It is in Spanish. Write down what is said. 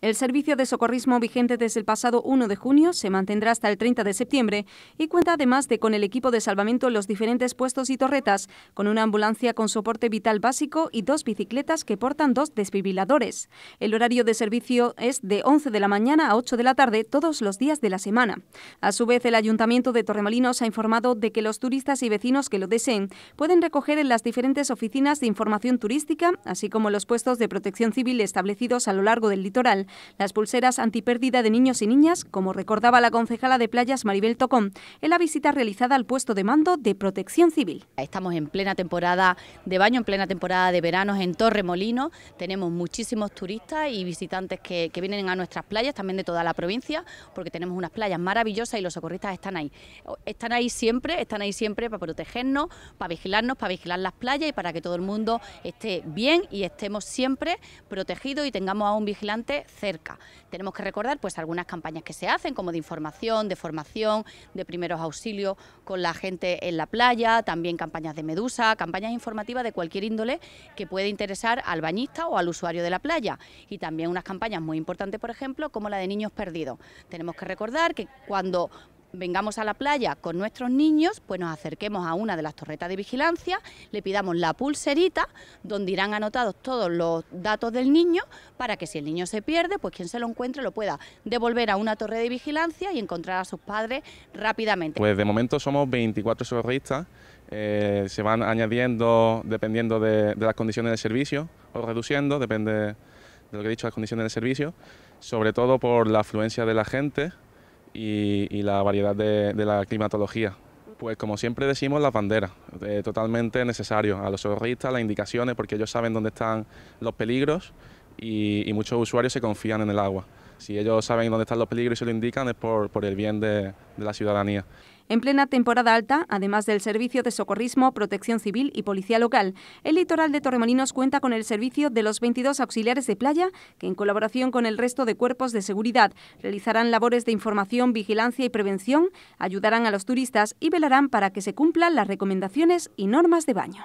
El servicio de socorrismo vigente desde el pasado 1 de junio se mantendrá hasta el 30 de septiembre y cuenta además de con el equipo de salvamento en los diferentes puestos y torretas, con una ambulancia con soporte vital básico y dos bicicletas que portan dos desfibriladores. El horario de servicio es de 11 de la mañana a 8 de la tarde todos los días de la semana. A su vez, el Ayuntamiento de Torremolinos ha informado de que los turistas y vecinos que lo deseen pueden recoger en las diferentes oficinas de información turística, así como los puestos de protección civil establecidos a lo largo del litoral, las pulseras antipérdida de niños y niñas, como recordaba la concejala de playas Maribel Tocón, en la visita realizada al puesto de mando de Protección Civil. Estamos en plena temporada de baño, en plena temporada de veranos en Torremolino. Tenemos muchísimos turistas y visitantes que, que vienen a nuestras playas, también de toda la provincia, porque tenemos unas playas maravillosas y los socorristas están ahí. Están ahí siempre, están ahí siempre para protegernos, para vigilarnos, para vigilar las playas y para que todo el mundo esté bien y estemos siempre protegidos y tengamos a un vigilante cerca. Tenemos que recordar pues algunas campañas que se hacen, como de información, de formación, de primeros auxilios con la gente en la playa, también campañas de medusa, campañas informativas de cualquier índole que puede interesar al bañista o al usuario de la playa. Y también unas campañas muy importantes, por ejemplo, como la de niños perdidos. Tenemos que recordar que cuando vengamos a la playa con nuestros niños, pues nos acerquemos a una de las torretas de vigilancia, le pidamos la pulserita donde irán anotados todos los datos del niño para que si el niño se pierde, pues quien se lo encuentre lo pueda devolver a una torre de vigilancia y encontrar a sus padres rápidamente. Pues de momento somos 24 socorristas, eh, se van añadiendo dependiendo de, de las condiciones de servicio o reduciendo, depende de lo que he dicho, las condiciones de servicio, sobre todo por la afluencia de la gente y, la variedad de, la climatología. Pues como siempre decimos, las banderas, eh, totalmente necesario a los socorristas, las indicaciones, porque ellos saben dónde están los peligros y, muchos usuarios se confían en el agua. Si ellos saben dónde están los peligros y se lo indican es por, el bien de la ciudadanía. En plena temporada alta, además del servicio de socorrismo, protección civil y policía local, el litoral de Torremolinos cuenta con el servicio de los 22 auxiliares de playa que, en colaboración con el resto de cuerpos de seguridad, realizarán labores de información, vigilancia y prevención, ayudarán a los turistas y velarán para que se cumplan las recomendaciones y normas de baño.